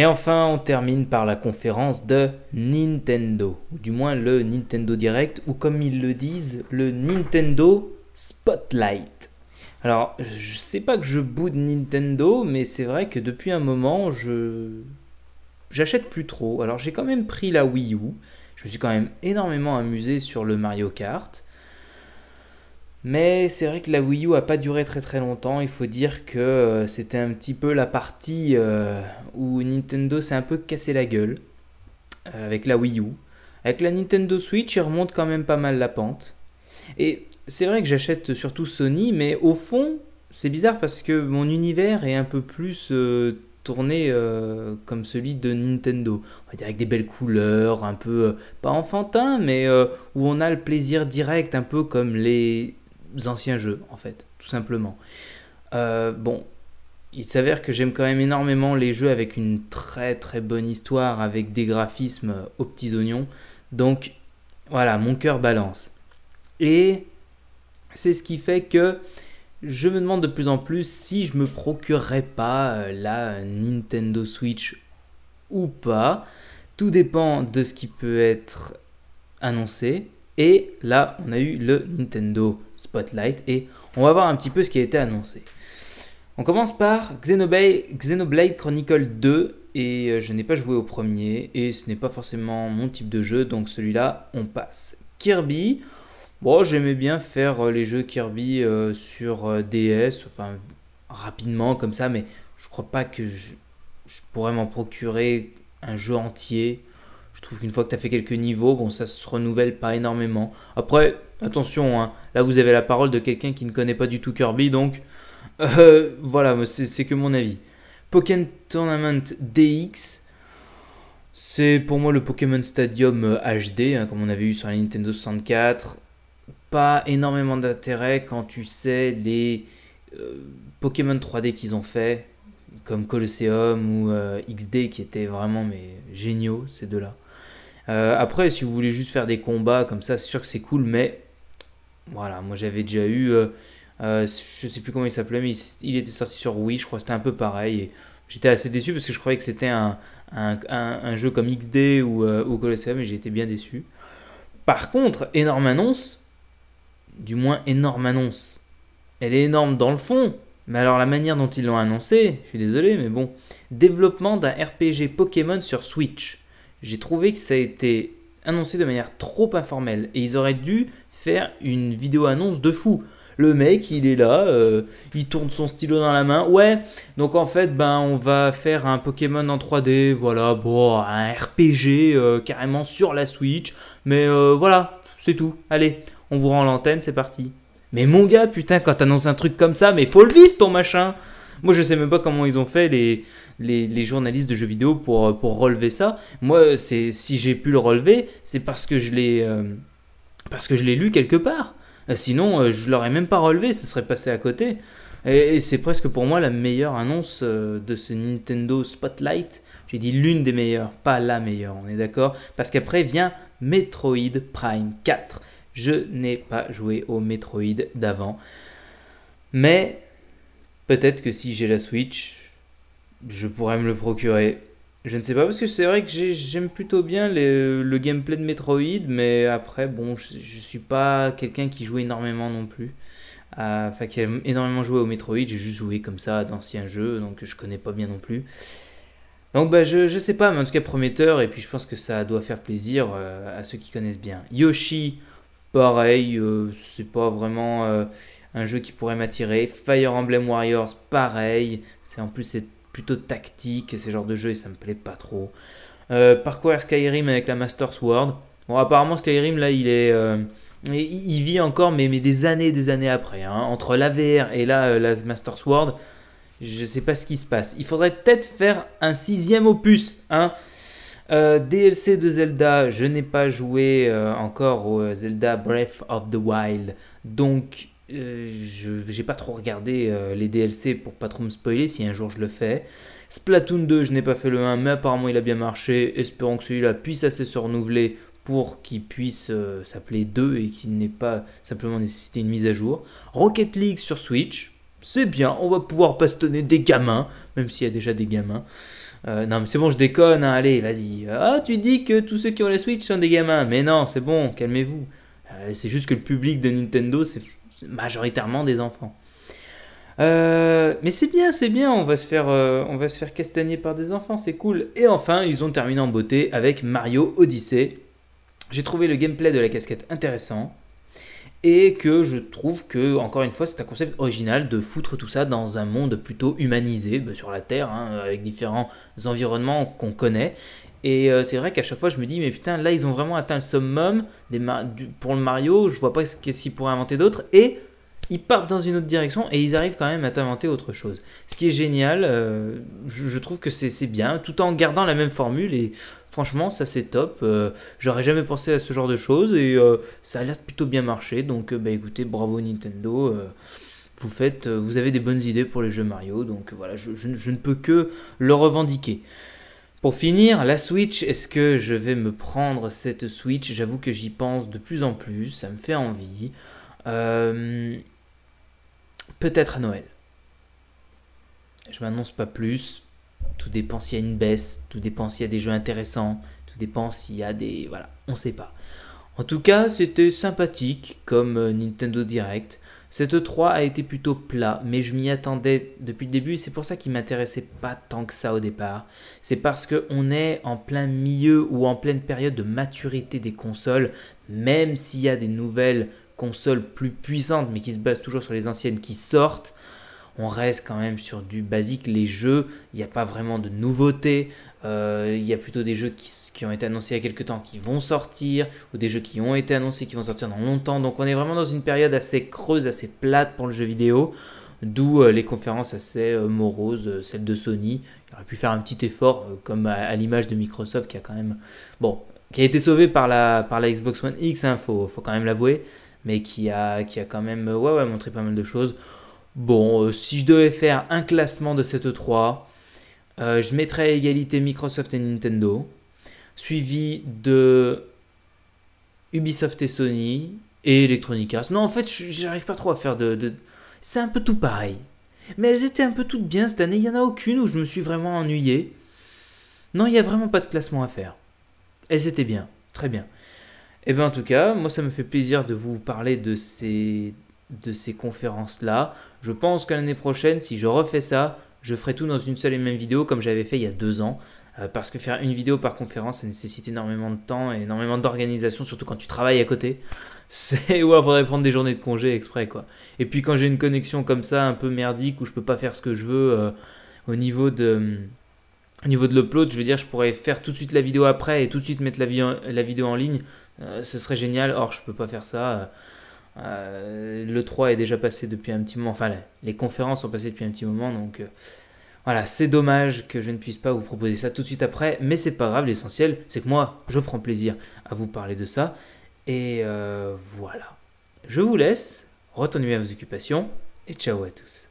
Et enfin, on termine par la conférence de Nintendo, ou du moins le Nintendo Direct, ou comme ils le disent, le Nintendo Spotlight. Alors, je sais pas que je boude Nintendo, mais c'est vrai que depuis un moment, je j'achète plus trop. Alors, j'ai quand même pris la Wii U. Je me suis quand même énormément amusé sur le Mario Kart. Mais c'est vrai que la Wii U a pas duré très très longtemps. Il faut dire que euh, c'était un petit peu la partie euh, où Nintendo s'est un peu cassé la gueule euh, avec la Wii U. Avec la Nintendo Switch, il remonte quand même pas mal la pente. Et c'est vrai que j'achète surtout Sony, mais au fond, c'est bizarre parce que mon univers est un peu plus tourné comme celui de Nintendo. On va dire avec des belles couleurs, un peu pas enfantin, mais où on a le plaisir direct, un peu comme les anciens jeux, en fait, tout simplement. Euh, bon, il s'avère que j'aime quand même énormément les jeux avec une très très bonne histoire, avec des graphismes aux petits oignons. Donc voilà, mon cœur balance. Et c'est ce qui fait que je me demande de plus en plus si je me procurerais pas euh, la Nintendo Switch ou pas. Tout dépend de ce qui peut être annoncé. Et là, on a eu le Nintendo Spotlight et on va voir un petit peu ce qui a été annoncé. On commence par Xenoblade, Xenoblade Chronicle 2 et euh, je n'ai pas joué au premier et ce n'est pas forcément mon type de jeu donc celui-là on passe. Kirby, bon j'aimais bien faire euh, les jeux Kirby euh, sur DS, enfin rapidement comme ça mais je crois pas que je pourrais m'en procurer un jeu entier je trouve qu'une fois que tu as fait quelques niveaux, bon, ça se renouvelle pas énormément. Après, attention, hein. là vous avez la parole de quelqu'un qui ne connaît pas du tout Kirby, donc euh, voilà, c'est que mon avis. Pokémon Tournament DX, c'est pour moi le Pokémon Stadium HD, euh, hein, comme on avait eu sur la Nintendo 64. Pas énormément d'intérêt quand tu sais les euh, Pokémon 3D qu'ils ont fait, comme Colosseum ou XD qui étaient vraiment mais géniaux ces deux-là. Euh, après, si vous voulez juste faire des combats comme ça, c'est sûr que c'est cool, mais voilà, moi j'avais déjà eu, euh, euh je sais plus comment il s'appelait, mais il, était sorti sur Wii, je crois, c'était un peu pareil. j'étais assez déçu parce que je croyais que c'était un, jeu comme XD ou, euh, ou Colosseum et j'ai été bien déçu. Par contre, énorme annonce, du moins énorme annonce. Elle est énorme dans le fond, mais alors la manière dont ils l'ont annoncé, je suis désolé, mais bon, développement d'un RPG Pokémon sur Switch j'ai trouvé que ça a été annoncé de manière trop informelle et ils auraient dû faire une vidéo annonce de fou. Le mec, il est là, euh, il tourne son stylo dans la main. Ouais, donc en fait, ben, on va faire un Pokémon en 3D, voilà, bon, un RPG euh, carrément sur la Switch. Mais euh, voilà, c'est tout. Allez, on vous rend l'antenne, c'est parti. Mais mon gars, putain, quand t'annonces un truc comme ça, mais faut le vivre ton machin moi, je sais même pas comment ils ont fait les, les, journalistes de jeux vidéo pour, pour relever ça. Moi, c'est si j'ai pu le relever, c'est parce que je l'ai euh, parce que je l'ai lu quelque part. Euh, sinon, euh, je l'aurais même pas relevé, ce serait passé à côté. et c'est presque pour moi la meilleure annonce de ce Nintendo Spotlight. J'ai dit l'une des meilleures, pas la meilleure, on est d'accord Parce qu'après vient Metroid Prime 4. Je n'ai pas joué au Metroid d'avant. Mais Peut-être que si j'ai la Switch, je pourrais me le procurer. Je ne sais pas, parce que c'est vrai que j'aime plutôt bien le gameplay de Metroid, mais après, bon, je, ne suis pas quelqu'un qui joue énormément non plus. Euh, enfin, qui a énormément joué au Metroid, j'ai juste joué comme ça à d'anciens jeux, donc je connais pas bien non plus. Donc, bah, je, ne sais pas, mais en tout cas, prometteur, et puis je pense que ça doit faire plaisir euh, à ceux qui connaissent bien. Yoshi, pareil, euh, c'est pas vraiment un jeu qui pourrait m'attirer. Fire Emblem Warriors, pareil. C'est en plus c'est plutôt tactique, ce genre de jeu et ça me plaît pas trop. Euh, Skyrim avec la Master Sword. Bon, apparemment Skyrim là, il est euh, il vit encore, mais, mais des années des années après. Hein. Entre la et là, euh, la Master Sword, je sais pas ce qui se passe. Il faudrait peut-être faire un sixième opus. Hein. Euh, DLC de Zelda, je n'ai pas joué encore au Zelda Breath of the Wild, donc euh, je j'ai pas trop regardé euh, les DLC pour pas trop me spoiler si un jour je le fais. Splatoon 2, je n'ai pas fait le 1, mais apparemment il a bien marché. Espérons que celui-là puisse assez se renouveler pour qu'il puisse euh, s'appeler 2 et qu'il n'ait pas simplement nécessité une mise à jour. Rocket League sur Switch, c'est bien, on va pouvoir bastonner des gamins, même s'il y a déjà des gamins. non mais c'est bon, je déconne, hein, allez, vas-y. Ah, tu dis que tous ceux qui ont la Switch sont des gamins, mais non, c'est bon, calmez-vous. c'est juste que le public de Nintendo, c'est majoritairement des enfants. Euh, mais c'est bien, c'est bien, on va, se faire, euh, on va se faire castagner par des enfants, c'est cool. Et enfin, ils ont terminé en beauté avec Mario Odyssey. J'ai trouvé le gameplay de la casquette intéressant. Et que je trouve que, encore une fois, c'est un concept original de foutre tout ça dans un monde plutôt humanisé, bah, sur la Terre, hein, avec différents environnements qu'on connaît, et euh, c'est vrai qu'à chaque fois, je me dis, mais putain, là, ils ont vraiment atteint le summum pour le Mario. Je vois pas qu'est-ce qu'ils pourraient inventer d'autre. Et ils partent dans une autre direction et ils arrivent quand même à t'inventer autre chose. Ce qui est génial, euh, je, trouve que c'est bien, tout en gardant la même formule. Et franchement, ça, c'est top. Euh, j'aurais jamais pensé à ce genre de choses et ça a l'air de plutôt bien marcher Donc, bah écoutez, bravo Nintendo vous faites, vous avez des bonnes idées pour les jeux Mario, donc voilà, je ne peux que le revendiquer. Pour finir, la Switch, est-ce que je vais me prendre cette Switch J'avoue que j'y pense de plus en plus, ça me fait envie. Euh, peut-être à Noël. Je m'annonce pas plus. Tout dépend s'il y a une baisse, tout dépend s'il y a des jeux intéressants, tout dépend s'il y a des... Voilà, on ne sait pas. En tout cas, c'était sympathique comme euh, Nintendo Direct. Cette 3 e a été plutôt plat, mais je m'y attendais depuis le début, c'est pour ça qu'il m'intéressait pas tant que ça au départ. C'est parce qu'on est en plein milieu ou en pleine période de maturité des consoles, même s'il y a des nouvelles consoles plus puissantes, mais qui se basent toujours sur les anciennes qui sortent, on reste quand même sur du basique, les jeux, il n'y a pas vraiment de nouveautés, euh, il y a plutôt des jeux qui, ont été annoncés il y a quelques temps qui vont sortir, ou des jeux qui ont été annoncés qui vont sortir dans longtemps. Donc on est vraiment dans une période assez creuse, assez plate pour le jeu vidéo, d'où euh, les conférences assez euh, moroses, celle de Sony. qui aurait pu faire un petit effort, comme à, l'image de Microsoft qui a quand même... Bon, qui a été sauvé par la, par la Xbox One X, il hein, faut, quand même l'avouer, mais qui a, qui a quand même ouais, montré pas mal de choses. Bon, si je devais faire un classement de cette 3 euh, je mettrai à égalité Microsoft et Nintendo, suivi de Ubisoft et Sony et Electronic Arts. Non, en fait, j'arrive pas trop à faire de. C'est un peu tout pareil. Mais elles étaient un peu toutes bien cette année. Il n'y en a aucune où je me suis vraiment ennuyé. Non, il n'y a vraiment pas de classement à faire. Elles étaient bien, très bien. Et eh bien en tout cas, moi ça me fait plaisir de vous parler de ces, de ces conférences-là. Je pense que l'année prochaine, si je refais ça, je ferai tout dans une seule et même vidéo comme j'avais fait il y a deux ans. Euh, parce que faire une vidéo par conférence, ça nécessite énormément de temps et énormément d'organisation, surtout quand tu travailles à côté. C'est où il faudrait prendre des journées de congé exprès quoi. Et puis quand j'ai une connexion comme ça, un peu merdique, où je peux pas faire ce que je veux euh, au niveau de au niveau de l'upload, je veux dire, je pourrais faire tout de suite la vidéo après et tout de suite mettre la, vidéo en ligne. Euh, ce serait génial. Or, je peux pas faire ça. Euh, le 3 est déjà passé depuis un petit moment, enfin les conférences sont passées depuis un petit moment, donc euh, voilà, c'est dommage que je ne puisse pas vous proposer ça tout de suite après, mais c'est pas grave, l'essentiel c'est que moi je prends plaisir à vous parler de ça, et euh, voilà. Je vous laisse, retournez bien à vos occupations, et ciao à tous.